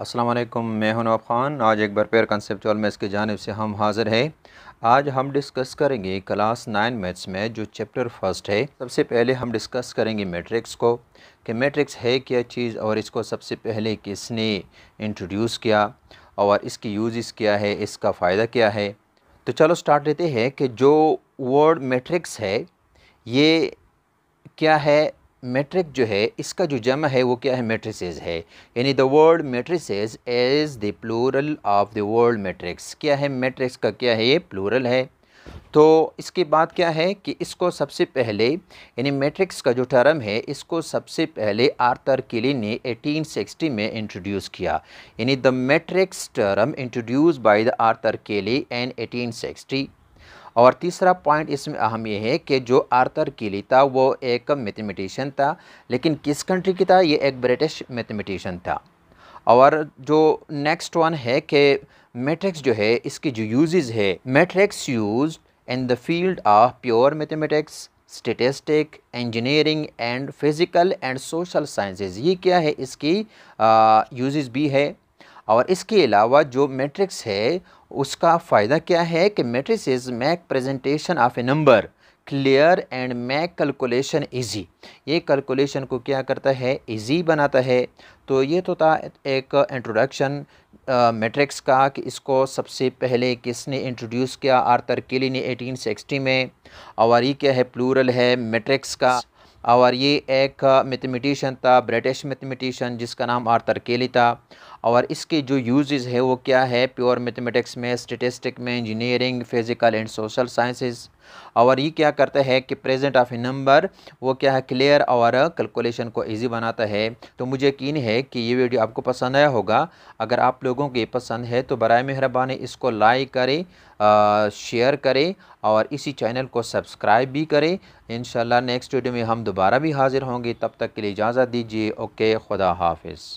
वालेकुम मैं हूं नवाब ख़ान आज एक बार फिर कंसेप्चुअल मैथ्स की जानब से हम हाज़िर हैं आज हम डिस्कस करेंगे क्लास नाइन मैथ्स में जो चैप्टर फर्स्ट है सबसे पहले हम डिस्कस करेंगे मैट्रिक्स को कि मैट्रिक्स है क्या चीज़ और इसको सबसे पहले किसने इंट्रोड्यूस किया और इसकी यूज़ क्या है इसका फ़ायदा क्या है तो चलो स्टार्ट लेते हैं कि जो वर्ड मैट्रिक्स है ये क्या है मेट्रिक जो है इसका जो जमा है वो क्या है मेट्रिस है यानी the word matrices as the plural of the world matrix क्या है मेट्रिक्स का क्या है ये प्लूरल है तो इसके बाद क्या है कि इसको सबसे पहले यानी मैट्रिक्स का जो टर्म है इसको सबसे पहले आर्थर किली ने 1860 में इंट्रोड्यूस किया यानी the matrix term introduce by the Arthur Cayley in 1860 और तीसरा पॉइंट इसमें अहम यह है कि जो आर्थर किली था वो एक मैथमेटिशियन था लेकिन किस कंट्री की था ये एक ब्रिटिश मैथमेटिशियन था और जो नेक्स्ट वन है कि मैट्रिक्स जो है इसकी जो यूजेस है matrix use in the field of pure mathematics statistic engineering and physical and social sciences ये क्या है इसकी यूजेस भी है और इसके अलावा जो मैट्रिक्स है उसका फ़ायदा क्या है कि matrix is make presentation of a number clear and make calculation easy ये कैलकुलेशन को क्या करता है इजी बनाता है तो ये तो था एक इंट्रोडक्शन मैट्रिक्स का कि इसको सबसे पहले किसने इंट्रोड्यूस किया आर्थर केली ने 1860 में और ये क्या है प्लूरल है मैट्रिक्स का और ये एक मैथमेटिशियन था ब्रिटिश मैथमेटिशियन जिसका नाम आर्थर केली था और इसके जो यूज़ है वो क्या है प्योर मैथमेटिक्स में स्टेटिस्टिक में engineering physical and social sciences और ये क्या करता है कि प्रेजेंट ऑफ ए नंबर वो क्या है क्लियर और कैलकुलेशन को इजी बनाता है तो मुझे यकीन है कि ये वीडियो आपको पसंद आया होगा अगर आप लोगों को ये पसंद है तो बर मेहरबानी इसको लाइक करें शेयर करें और इसी चैनल को सब्सक्राइब भी करें इन नेक्स्ट वीडियो में हम दोबारा भी हाज़िर होंगे तब तक के लिए इजाज़त दीजिए ओके खुदा हाफिज़